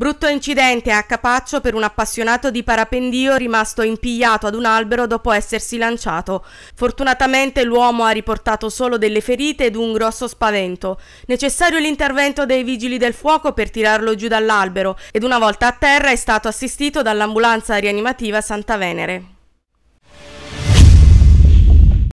Brutto incidente a Capaccio per un appassionato di parapendio rimasto impigliato ad un albero dopo essersi lanciato. Fortunatamente l'uomo ha riportato solo delle ferite ed un grosso spavento. Necessario l'intervento dei vigili del fuoco per tirarlo giù dall'albero ed una volta a terra è stato assistito dall'ambulanza rianimativa Santa Venere.